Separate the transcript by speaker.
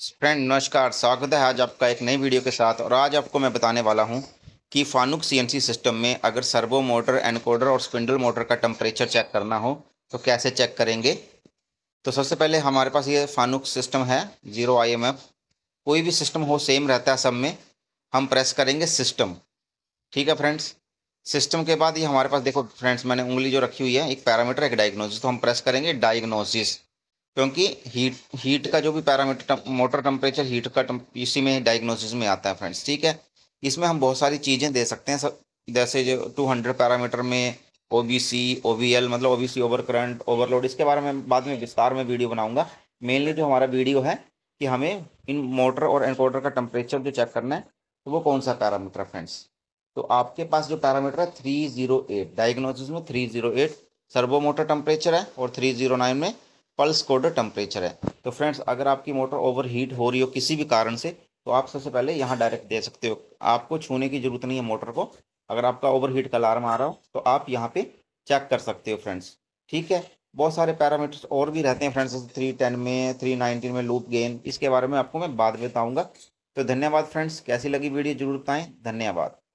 Speaker 1: friend नमस्कार स्वागत है आज आपका एक नई वीडियो के साथ और आज आपको मैं बताने वाला हूं कि फानुक सीएनसी सिस्टम में अगर सर्वो मोटर एनकोडर और स्पिंडल मोटर का टम्परेचर चेक करना हो तो कैसे चेक करेंगे तो सबसे पहले हमारे पास ये फानुक सिस्टम है जीरो आई कोई भी सिस्टम हो सेम रहता है सब में हम प्रेस करेंगे सिस्टम ठीक है फ्रेंड्स सिस्टम के बाद ये हमारे पास देखो फ्रेंड्स मैंने उंगली जो रखी हुई है एक पैरामीटर एक डायग्नोसिस तो हम प्रेस करेंगे डायग्नोसिस क्योंकि हीट हीट का जो भी पैरामीटर मोटर टेम्परेचर हीट का इसी में डायग्नोसिस में आता है फ्रेंड्स ठीक है इसमें हम बहुत सारी चीज़ें दे सकते हैं सब जैसे जो टू हंड्रेड पैरामीटर में O B C O V L मतलब O B C over current overload इसके बारे में बाद में विस्तार में वीडियो बनाऊंगा मेनली जो हमारा वीडियो है कि हमें इन मोटर और एनकोडर का टेम्परेचर जो चेक करना है तो वो कौन सा पैरामीटर है फ्रेंड्स तो आपके पास जो पैरामीटर है थ्री जीरो एट डायग्नोसिस में three zero eight servo motor temperature है और थ्री जीरो नाइन में पल्स कोड और टेम्परेचर है तो फ्रेंड्स अगर आपकी मोटर ओवर हीट हो रही हो किसी भी कारण से तो आप सबसे पहले यहाँ डायरेक्ट दे सकते हो आपको छूने की जरूरत नहीं है मोटर को अगर आपका ओवर हीट का अलार्म आ रहा हो तो आप यहाँ पे चेक कर सकते हो फ्रेंड्स ठीक है बहुत सारे पैरामीटर्स और भी रहते हैं फ्रेंड्स थ्री टेन में थ्री नाइनटीन में लूप गेन इसके बारे में आपको मैं बाद में बताऊँगा तो धन्यवाद फ्रेंड्स कैसी लगी वीडियो जरूर बताएँ धन्यवाद